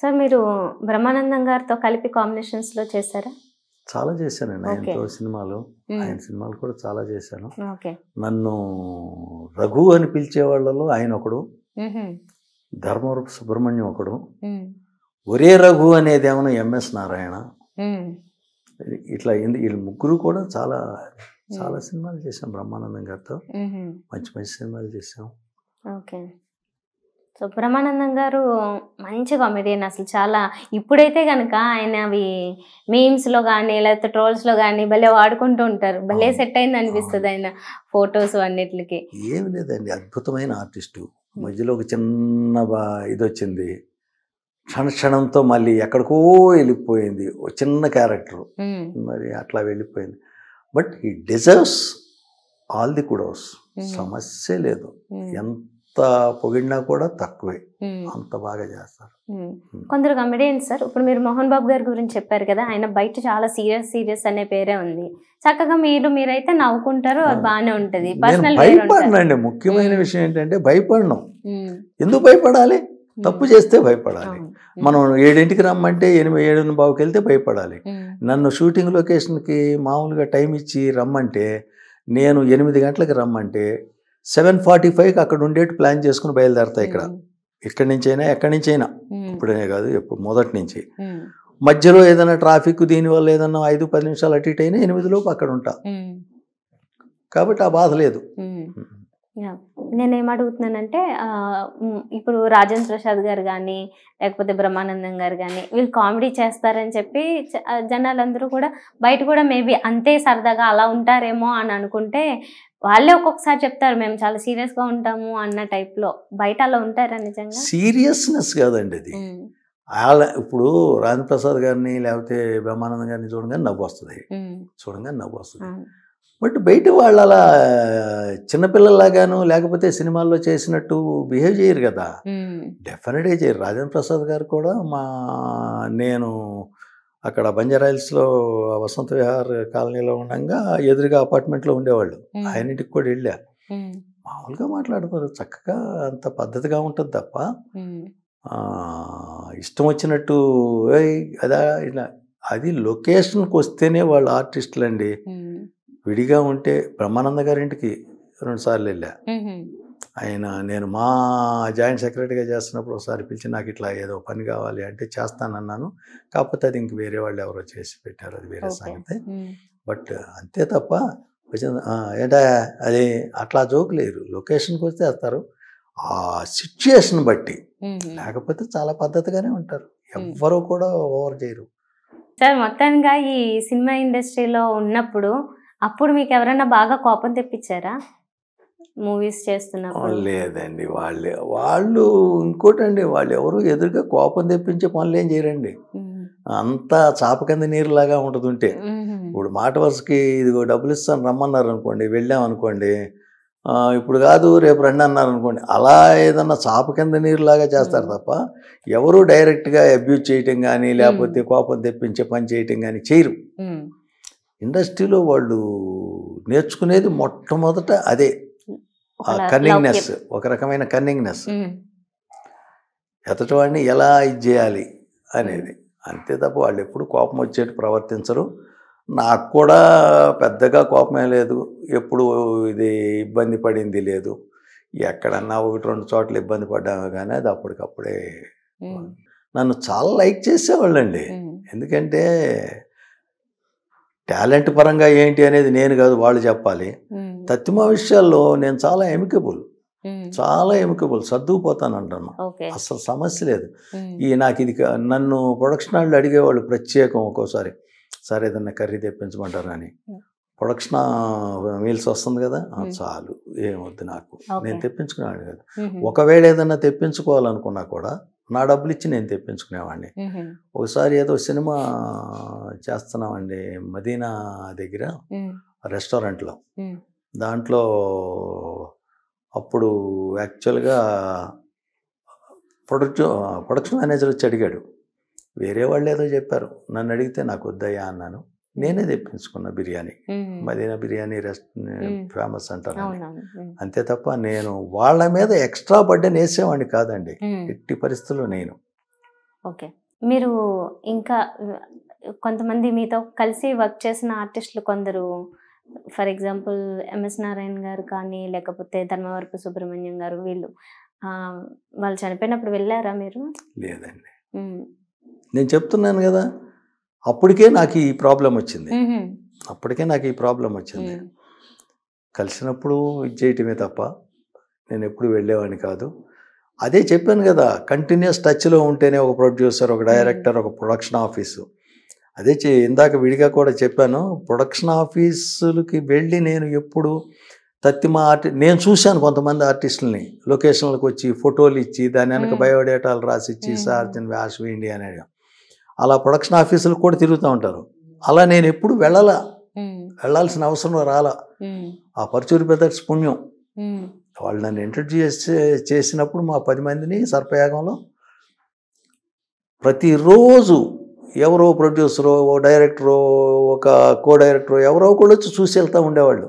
Sir మీరు బ్రహ్మానందం గారితో కలిపి కాంబినేషన్స్ లో చేశారా చాలా చేశానండి ఆయనతో సినిమాలు ఆయన సినిమాలు కూడా చాలా చేశాను నన్ను రఘు అని పిలిచే వాళ్ళలో ఆయన ఒకడు ధర్మవరపు సుబ్రహ్మణ్యం ఒకడు ఒరే రఘు అనేది ఏమైనా ఎంఎస్ నారాయణ ఇట్లా వీళ్ళు ముగ్గురు కూడా చాలా చాలా సినిమాలు చేశాం బ్రహ్మానందం గారితో మంచి మంచి సినిమాలు చేసాం సో గారు మంచి కామెడియన్ అసలు చాలా ఇప్పుడైతే కనుక ఆయన అవి మీమ్స్లో కానీ లేకపోతే ట్రోల్స్లో కానీ భలే వాడుకుంటూ ఉంటారు భలే సెట్ అయింది అనిపిస్తుంది ఆయన ఫొటోస్ అన్నిటికి ఏమి లేదండి అద్భుతమైన ఆర్టిస్టు మధ్యలో ఒక చిన్న ఇది వచ్చింది క్షణ క్షణంతో మళ్ళీ ఎక్కడికో వెళ్ళిపోయింది ఒక చిన్న క్యారెక్టర్ మరి అట్లా వెళ్ళిపోయింది బట్ ఈ డిజర్వ్స్ ఆల్ ది కుడోస్ సమస్య లేదు ఎంత పొగిడినా కూడా తక్కువే అంత బాగా చేస్తారు కొందరు కమెడియన్స్ సార్ ఇప్పుడు మీరు మోహన్ బాబు గారి గురించి చెప్పారు కదా ఆయన బయట చాలా సీరియస్ సీరియస్ అనే పేరే ఉంది చక్కగా మీరు మీరైతే నవ్వుకుంటారు అది బాగానే ఉంటది భయపడనండి ముఖ్యమైన విషయం ఏంటంటే భయపడను ఎందుకు భయపడాలి తప్పు చేస్తే భయపడాలి మనం ఏడింటికి రమ్మంటే ఎనిమిది ఏడు బాబుకి వెళ్తే భయపడాలి నన్ను షూటింగ్ లొకేషన్కి మామూలుగా టైం ఇచ్చి రమ్మంటే నేను ఎనిమిది గంటలకు రమ్మంటే సెవెన్ ఫార్టీ ఫైవ్కి అక్కడ ఉండేట్టు ప్లాన్ చేసుకుని బయలుదేరతాయి ఇక్కడ ఇక్కడి అయినా ఎక్కడి నుంచి అయినా ఇప్పుడనే కాదు ఎప్పుడు మొదటి నుంచి మధ్యలో ఏదైనా ట్రాఫిక్ దీనివల్ల ఏదన్నా ఐదు పది నిమిషాలు అటు ఇటు అయినా ఎనిమిదిలోపు అక్కడ ఉంటా కాబట్టి ఆ బాధ లేదు నేనేమడుగుతున్నానంటే ఇప్పుడు రాజేంద్ర ప్రసాద్ గారు కానీ లేకపోతే బ్రహ్మానందం గారు కానీ వీళ్ళు కామెడీ చేస్తారని చెప్పి జనాలందరూ కూడా బయట కూడా మేబీ అంతే సరదాగా అలా ఉంటారేమో అని అనుకుంటే వాళ్ళే ఒక్కొక్కసారి చెప్తారు మేము చాలా సీరియస్గా ఉంటాము అన్న టైప్లో బయట అలా ఉంటారా నిజంగా సీరియస్నెస్ కాదండి అది వాళ్ళ ఇప్పుడు రాజేంద్ర ప్రసాద్ గారిని లేకపోతే బ్రహ్మానందం గారిని చూడగానే నవ్వు వస్తుంది చూడగానే నవ్వు వస్తుంది బట్ బయట వాళ్ళు అలా చిన్నపిల్లల్లాగాను లేకపోతే సినిమాల్లో చేసినట్టు బిహేవ్ చేయరు కదా డెఫినెట్గా చేయరు రాజేంద్ర ప్రసాద్ గారు కూడా మా నేను అక్కడ బంజారాయిల్స్లో వసంత విహార్ కాలనీలో ఉండగా ఎదురుగా అపార్ట్మెంట్లో ఉండేవాళ్ళు ఆయన ఇంటికి కూడా వెళ్ళా మామూలుగా మాట్లాడుతున్నారు చక్కగా అంత పద్ధతిగా ఉంటుంది తప్ప ఇష్టం వచ్చినట్టు అదా ఇలా అది లొకేషన్కి వస్తేనే వాళ్ళు ఆర్టిస్టులు అండి విడిగా ఉంటే బ్రహ్మానంద గారింటికి రెండుసార్లు వెళ్ళా ఆయన నేను మా జాయింట్ సెక్రటరీగా చేస్తున్నప్పుడు ఒకసారి పిలిచి నాకు ఇట్లా ఏదో పని కావాలి అంటే చేస్తానన్నాను కాకపోతే అది ఇంక వేరే వాళ్ళు ఎవరో చేసి పెట్టారు అది వేరే సంగతి బట్ అంతే తప్ప ఏంటా అది అట్లా జోకు లేరు లొకేషన్కి వస్తే వస్తారు ఆ సిచ్యుయేషన్ బట్టి లేకపోతే చాలా పద్ధతిగానే ఉంటారు ఎవ్వరూ కూడా ఓవర్ చేయరు సార్ మొత్తంగా ఈ సినిమా ఇండస్ట్రీలో ఉన్నప్పుడు అప్పుడు మీకు ఎవరైనా బాగా కోపం తెప్పించారా మూవీస్ చేస్తున్నా లేదండి వాళ్ళు వాళ్ళు ఇంకోటండి వాళ్ళు ఎవరు ఎదురుగా కోపం తెప్పించే పనులు ఏం చేయరండి అంతా చాపకంద నీరులాగా ఉంటే ఇప్పుడు మాట వరుసకి ఇదిగో డబ్బులు ఇస్తాను రమ్మన్నారు అనుకోండి వెళ్ళాం అనుకోండి ఇప్పుడు కాదు రేపు రండి అన్నారు అనుకోండి అలా ఏదన్నా చాప కింద నీరులాగా చేస్తారు తప్ప ఎవరు డైరెక్ట్గా అబ్యూజ్ చేయటం కానీ లేకపోతే కోపం తెప్పించే పని చేయటం కానీ చేయరు ఇండస్ట్రీలో వాళ్ళు నేర్చుకునేది మొట్టమొదట అదే కన్నింగ్నెస్ ఒక రకమైన కన్నింగ్నెస్ ఎతటివాడిని ఎలా ఇది చేయాలి అనేది అంతే తప్ప వాళ్ళు ఎప్పుడు కోపం వచ్చేట్టు ప్రవర్తించరు నాకు కూడా పెద్దగా కోపమే లేదు ఎప్పుడు ఇది ఇబ్బంది పడింది లేదు ఎక్కడన్నా ఒకటి రెండు చోట్ల ఇబ్బంది పడ్డాము కానీ అది అప్పటికప్పుడే నన్ను చాలా లైక్ చేసేవాళ్ళండి ఎందుకంటే టాలెంట్ పరంగా ఏంటి అనేది నేను కాదు వాళ్ళు చెప్పాలి తత్తిమా విషయాల్లో నేను చాలా ఎమికబుల్ చాలా ఎమికబుల్ సర్దుకుపోతాను అంటాను అసలు సమస్య లేదు ఈ నాకు ఇది నన్ను ప్రొడక్షన్ వాళ్ళు అడిగేవాళ్ళు ప్రత్యేకం ఒక్కోసారి సరే ఏదన్నా కర్రీ తెప్పించమంటారు అని ప్రొడక్షన్ మీల్స్ వస్తుంది కదా చాలు ఏమొద్దు నాకు నేను తెప్పించుకున్నాను కదా ఒకవేళ ఏదన్నా తెప్పించుకోవాలనుకున్నా కూడా నా డబ్బులు ఇచ్చి నేను తెప్పించుకునేవాడిని ఒకసారి ఏదో సినిమా చేస్తున్నామండి మదీనా దగ్గర రెస్టారెంట్లో దాంట్లో అప్పుడు యాక్చువల్గా ప్రొడక్షన్ ప్రొడక్షన్ మేనేజర్ వచ్చి అడిగాడు వేరే వాళ్ళు ఏదో చెప్పారు నన్ను అడిగితే నాకు వద్దయ్యా అన్నాను నేనే తెప్పించుకున్న బిర్యానీ మదీనా బిర్యానీ రెస్ట్ ఫేమస్ అంటారు అంతే తప్ప నేను వాళ్ళ మీద ఎక్స్ట్రా బడ్డే వేసేవాడిని కాదండి ఎట్టి పరిస్థితులు నేను ఓకే మీరు ఇంకా కొంతమంది మీతో కలిసి వర్క్ చేసిన ఆర్టిస్టులు కొందరు ఫర్ ఎగ్జాంపుల్ ఎంఎస్ నారాయణ గారు కానీ లేకపోతే ధర్మవరపు సుబ్రహ్మణ్యం గారు వీళ్ళు వాళ్ళు చనిపోయినప్పుడు వెళ్ళారా మీరు లేదండి నేను చెప్తున్నాను కదా అప్పటికే నాకు ఈ ప్రాబ్లం వచ్చింది అప్పటికే నాకు ఈ ప్రాబ్లం వచ్చింది కలిసినప్పుడు ఇది చేయటమే తప్ప నేను ఎప్పుడు వెళ్ళేవాడిని కాదు అదే చెప్పాను కదా కంటిన్యూస్ టచ్లో ఉంటేనే ఒక ప్రొడ్యూసర్ ఒక డైరెక్టర్ hmm. ఒక ప్రొడక్షన్ ఆఫీసు అదే చే ఇందాక విడిగా కూడా చెప్పాను ప్రొడక్షన్ ఆఫీసులకి వెళ్ళి నేను ఎప్పుడు మా ఆర్టి నేను చూశాను కొంతమంది ఆర్టిస్టులని లొకేషన్లకు వచ్చి ఫోటోలు ఇచ్చి దాని వెనక బయోడేటాలు hmm. రాసిచ్చి hmm. సార్ దీని వ్యాస్ వేయండి అని అలా ప్రొడక్షన్ ఆఫీసులకు కూడా తిరుగుతూ ఉంటారు అలా నేను ఎప్పుడు వెళ్ళాల వెళ్ళాల్సిన అవసరం రాలా ఆ పర్చూరి బ్రదర్స్ పుణ్యం వాళ్ళు నన్ను ఇంట్రడ్యూస్ చేసినప్పుడు మా పది మందిని సర్పయాగంలో ప్రతిరోజు ఎవరో ప్రొడ్యూసరో ఓ డైరెక్టరో ఒక కో డైరెక్టరో ఎవరో కూడా వచ్చి చూసి వెళ్తూ ఉండేవాళ్ళు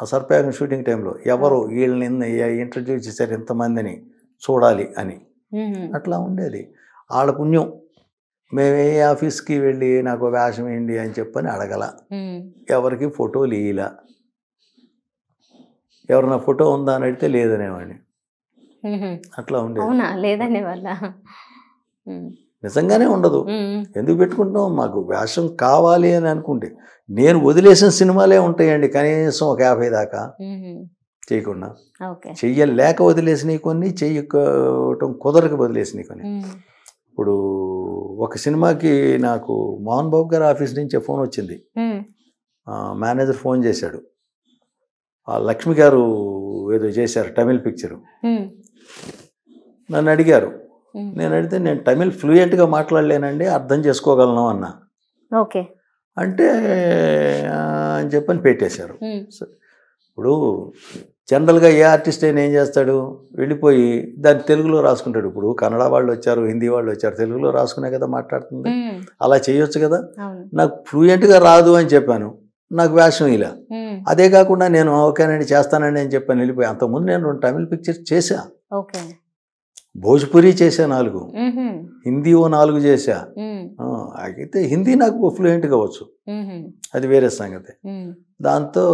ఆ సర్పయాగం షూటింగ్ టైంలో ఎవరు వీళ్ళని ఇంట్రడ్యూస్ చేశారు ఇంతమందిని చూడాలి అని అట్లా ఉండేది వాళ్ళ పుణ్యం మేము ఏ ఆఫీస్కి వెళ్ళి నాకు వేషం ఏంటి అని చెప్పని అడగల ఎవరికి ఫోటో ఇయ్యలా ఎవరన్నా ఫోటో ఉందా అని అడిగితే లేదనేవాడిని అట్లా ఉండేది నిజంగానే ఉండదు ఎందుకు పెట్టుకుంటాం మాకు వేషం కావాలి అని అనుకుంటే నేను వదిలేసిన సినిమాలే ఉంటాయండి కనీసం ఒక యాభై దాకా చేయకుండా చెయ్యలేక వదిలేసినవి కొన్ని చెయ్యటం కుదరక వదిలేసినవి కొన్ని ఇప్పుడు ఒక సినిమాకి నాకు మోహన్ బాబు గారి ఆఫీస్ నుంచి ఫోన్ వచ్చింది మేనేజర్ ఫోన్ చేశాడు ఆ లక్ష్మి గారు ఏదో చేశారు తమిళ్ పిక్చరు నన్ను అడిగారు నేను అడిగితే నేను తమిళ్ ఫ్లూయెంట్గా మాట్లాడలేనండి అర్థం చేసుకోగలను అన్నా ఓకే అంటే అని చెప్పని పెట్టేశారు ఇప్పుడు జనరల్గా ఏ ఆర్టిస్ట్ అయినా ఏం చేస్తాడు వెళ్ళిపోయి దాన్ని తెలుగులో రాసుకుంటాడు ఇప్పుడు కన్నడ వాళ్ళు వచ్చారు హిందీ వాళ్ళు వచ్చారు తెలుగులో రాసుకునే కదా మాట్లాడుతుంది అలా చేయొచ్చు కదా నాకు ఫ్లూయెంట్గా రాదు అని చెప్పాను నాకు వేషం ఇలా అదే కాకుండా నేను ఓకేనండి చేస్తానండి అని చెప్పాను వెళ్ళిపోయి అంతకుముందు నేను రెండు తమిళ్ పిక్చర్స్ చేశా భోజ్పురి చేశా నాలుగు హిందీ ఓ నాలుగు చేశా అయితే హిందీ నాకు ఫ్లూయెంట్ కావచ్చు అది వేరే సంగతి దాంతో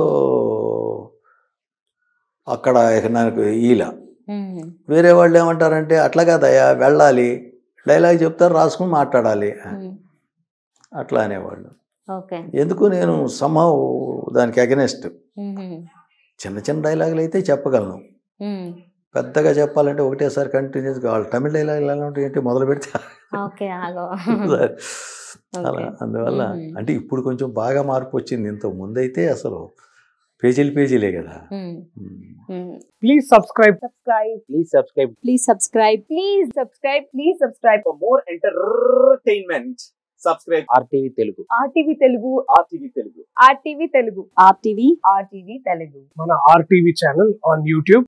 అక్కడ నాకు ఈల వేరే వాళ్ళు ఏమంటారంటే అట్లా కాదయ్యా వెళ్ళాలి డైలాగ్ చెప్తారు రాసుకుని మాట్లాడాలి అట్లా అనేవాళ్ళు ఎందుకు నేను సంహవ్ దానికి అగెనెస్ట్ చిన్న చిన్న డైలాగులు అయితే చెప్పగలను పెద్దగా చెప్పాలంటే ఒకటేసారి కంటిన్యూస్ కావాలి తమిళ డైలాగులు ఎలా ఉంటాయి ఏంటి మొదలు పెడితే అలా అందువల్ల అంటే ఇప్పుడు కొంచెం బాగా మార్పు వచ్చింది ఇంతకు ముందైతే అసలు పేజీలు పేజీలే కదా please subscribe subscribe please subscribe please subscribe please subscribe please subscribe for more entertainment subscribe RTV Telugu RTV Telugu RTV Telugu RTV Telugu RTV RTV Telugu మన ఆర్టీవీ ఛానల్ ఆన్ యూట్యూబ్